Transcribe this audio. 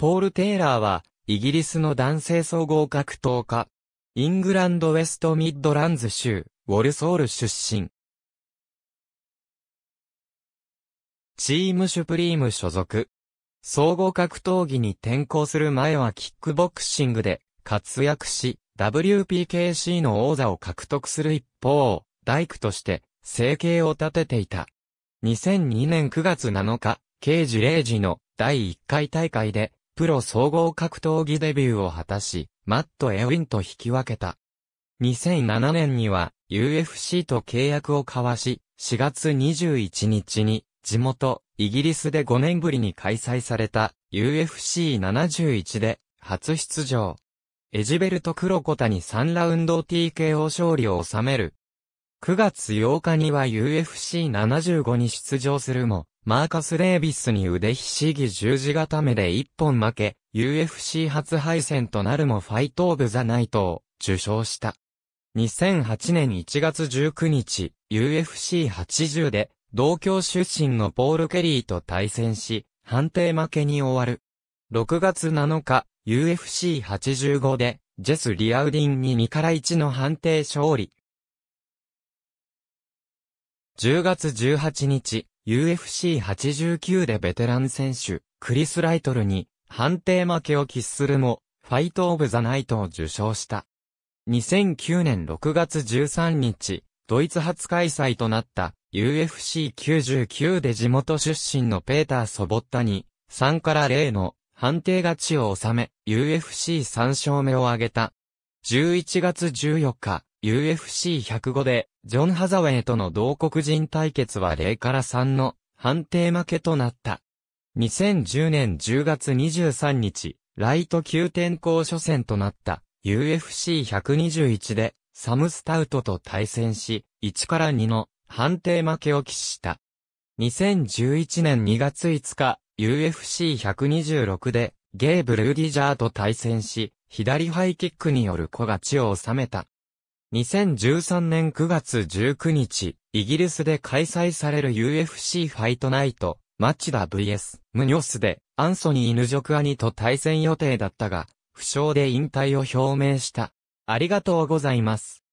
ポール・テイラーは、イギリスの男性総合格闘家。イングランド・ウェスト・ミッドランズ州、ウォルソール出身。チーム・シュプリーム所属。総合格闘技に転向する前はキックボクシングで活躍し、WPKC の王座を獲得する一方、大工として生計を立てていた。2002年9月7日、刑事0時の第1回大会でプロ総合格闘技デビューを果たし、マット・エウィンと引き分けた。2007年には UFC と契約を交わし、4月21日に地元イギリスで5年ぶりに開催された UFC71 で初出場。エジベルト・クロコタに3ラウンド TKO 勝利を収める。9月8日には UFC75 に出場するも、マーカス・レービスに腕ひしぎ十字固めで一本負け、UFC 初敗戦となるもファイト・オブ・ザ・ナイトを受賞した。2008年1月19日、UFC80 で、同郷出身のポール・ケリーと対戦し、判定負けに終わる。6月7日、UFC85 で、ジェス・リアウディンに2から1の判定勝利。10月18日、UFC89 でベテラン選手、クリス・ライトルに判定負けを喫するも、ファイト・オブ・ザ・ナイトを受賞した。2009年6月13日、ドイツ初開催となった UFC99 で地元出身のペーター・ソボッタに3から0の判定勝ちを収め UFC3 勝目を挙げた。11月14日、UFC105 で、ジョン・ハザウェイとの同国人対決は0から3の判定負けとなった。2010年10月23日、ライト級転校初戦となった UFC121 で、サム・スタウトと対戦し、1から2の判定負けを喫した。2011年2月5日、UFC126 で、ゲイブ・ルーディジャーと対戦し、左ハイキックによる小勝ちを収めた。2013年9月19日、イギリスで開催される UFC ファイトナイト、マチダ VS、ムニョスで、アンソニー・ヌジョクアニと対戦予定だったが、負傷で引退を表明した。ありがとうございます。